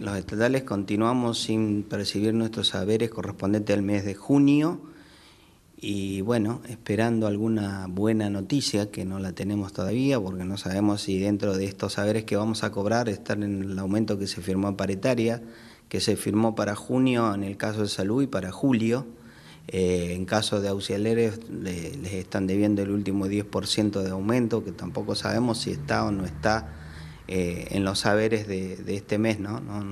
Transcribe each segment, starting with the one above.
Los estatales continuamos sin percibir nuestros saberes correspondientes al mes de junio y bueno, esperando alguna buena noticia que no la tenemos todavía porque no sabemos si dentro de estos saberes que vamos a cobrar están en el aumento que se firmó en paritaria, que se firmó para junio en el caso de salud y para julio. Eh, en caso de auxiliares les están debiendo el último 10% de aumento que tampoco sabemos si está o no está eh, en los saberes de, este mes, ¿no? No,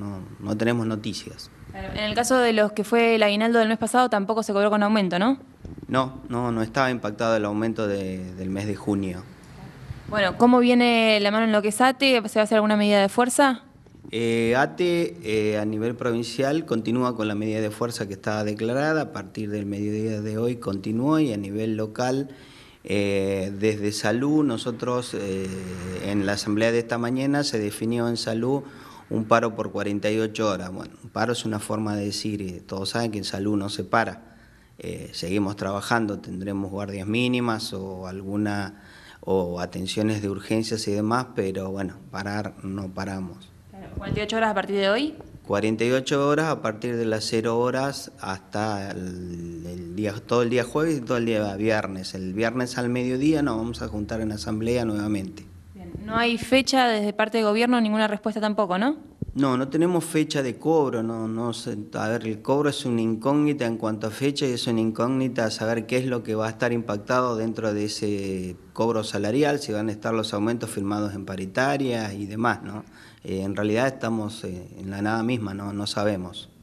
no tenemos noticias. En el caso de los que fue el aguinaldo del mes pasado, tampoco se cobró con aumento, ¿no? No, no, no estaba impactado el aumento del mes de junio. Bueno, ¿cómo viene la mano en lo que es ATE? ¿Se va a hacer alguna medida de fuerza? Eh, ATE eh, a nivel provincial continúa con la medida de fuerza que estaba declarada, a partir del mediodía de hoy continuó y a nivel local... Eh, desde salud, nosotros eh, en la asamblea de esta mañana se definió en salud un paro por 48 horas. Bueno, un paro es una forma de decir, todos saben que en salud no se para. Eh, seguimos trabajando, tendremos guardias mínimas o alguna o atenciones de urgencias y demás, pero bueno, parar no paramos. 48 horas a partir de hoy. 48 horas a partir de las 0 horas hasta el, día, todo el día jueves y todo el día viernes. El viernes al mediodía nos vamos a juntar en asamblea nuevamente. No hay fecha desde parte del gobierno, ninguna respuesta tampoco, ¿no? No, no tenemos fecha de cobro, no, no a ver, el cobro es una incógnita en cuanto a fecha y es una incógnita saber qué es lo que va a estar impactado dentro de ese cobro salarial, si van a estar los aumentos firmados en paritarias y demás, ¿no? Eh, en realidad estamos eh, en la nada misma, no, no sabemos.